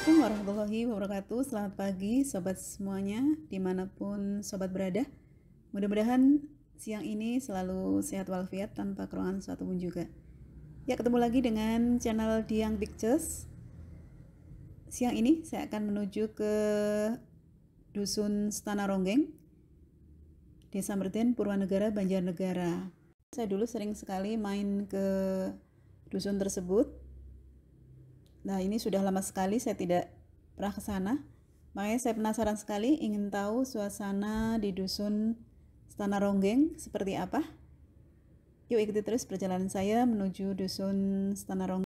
Assalamualaikum warahmatullahi wabarakatuh Selamat pagi sobat semuanya Dimanapun sobat berada Mudah-mudahan siang ini selalu sehat walafiat Tanpa keruangan suatu pun juga Ya ketemu lagi dengan channel Diang Pictures Siang ini saya akan menuju ke Dusun Stana Ronggeng Desa Merten, Purwanegara, Banjarnegara Saya dulu sering sekali main ke dusun tersebut Nah, ini sudah lama sekali saya tidak pernah ke sana. Makanya saya penasaran sekali ingin tahu suasana di dusun Stana Ronggeng seperti apa. Yuk ikuti terus perjalanan saya menuju dusun Stana Ronggeng.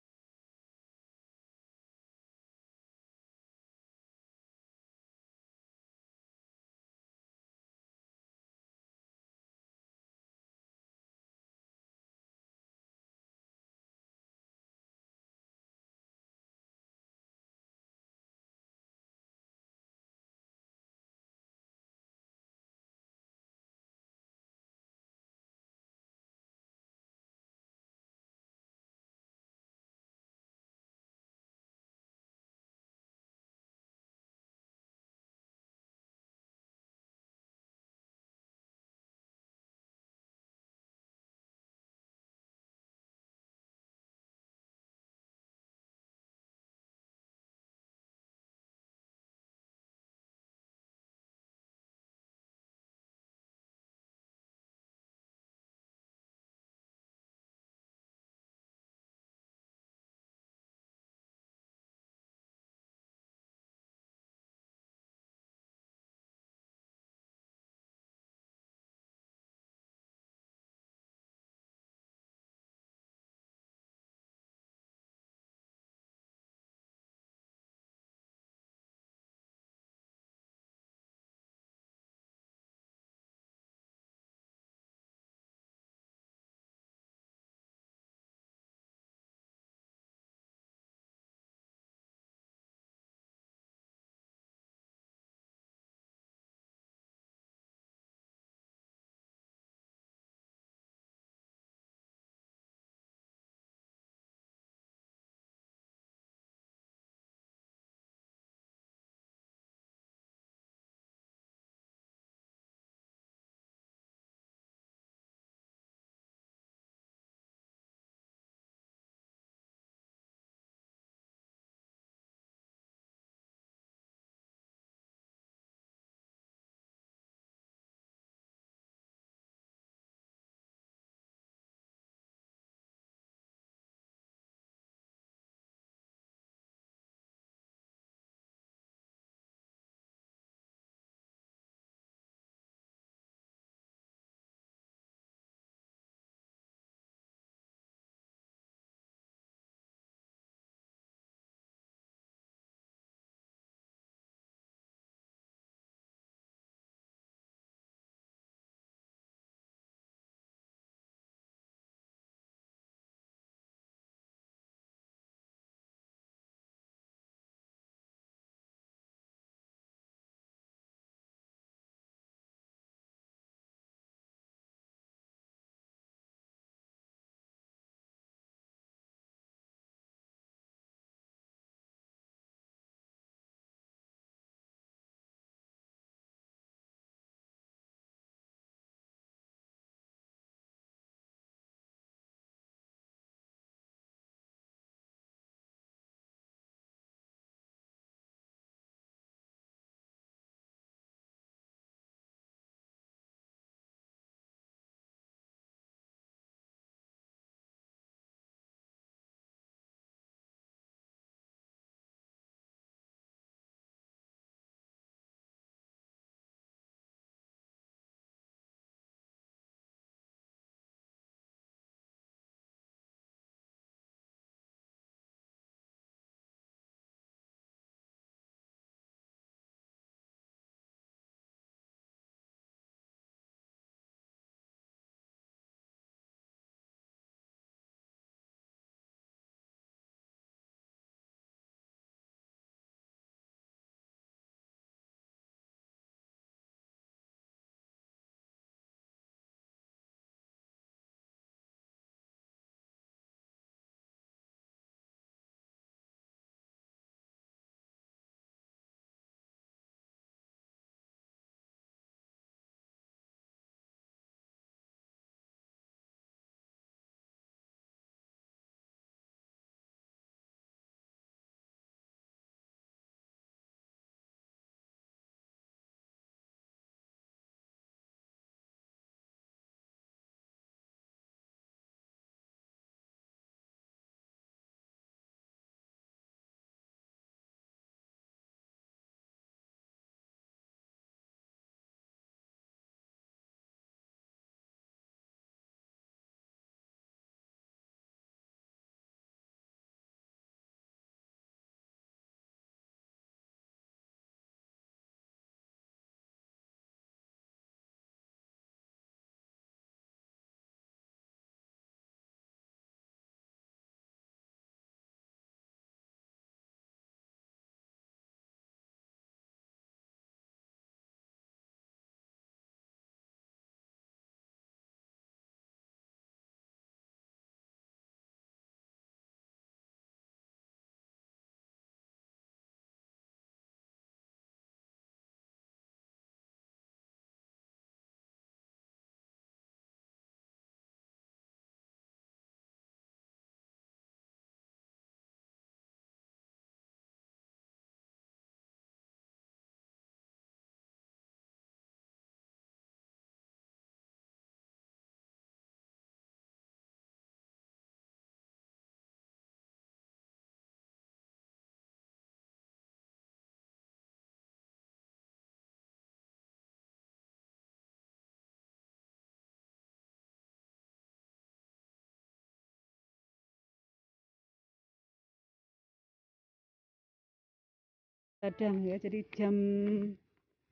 kadang ya jadi jam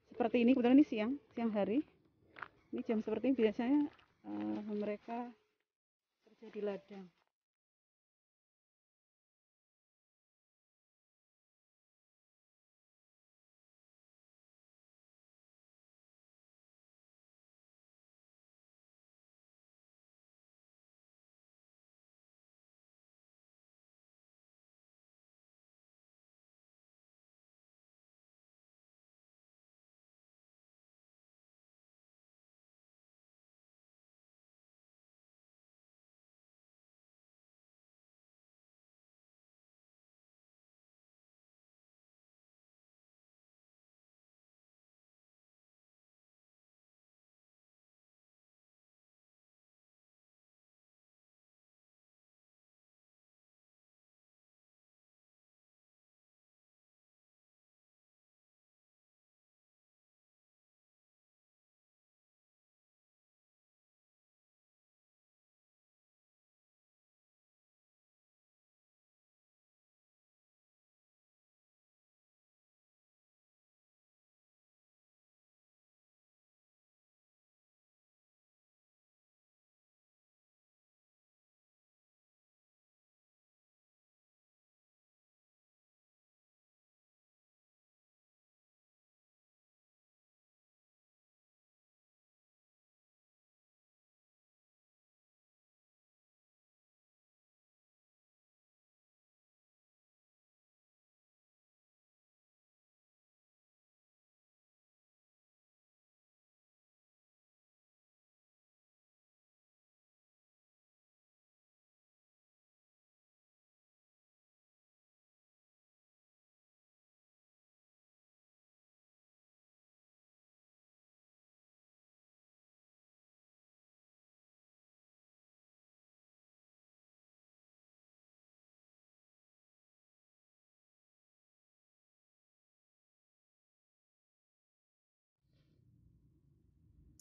seperti ini kebetulan ini siang siang hari ini jam seperti ini biasanya uh, mereka kerja di ladang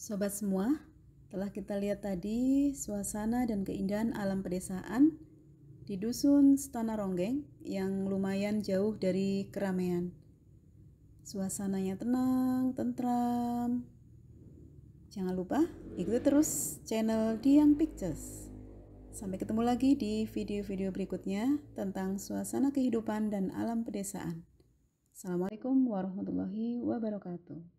Sobat semua, telah kita lihat tadi suasana dan keindahan alam pedesaan di dusun Stana Ronggeng yang lumayan jauh dari keramaian. Suasananya tenang, tentram. Jangan lupa ikuti terus channel Diang Pictures. Sampai ketemu lagi di video-video berikutnya tentang suasana kehidupan dan alam pedesaan. Assalamualaikum warahmatullahi wabarakatuh.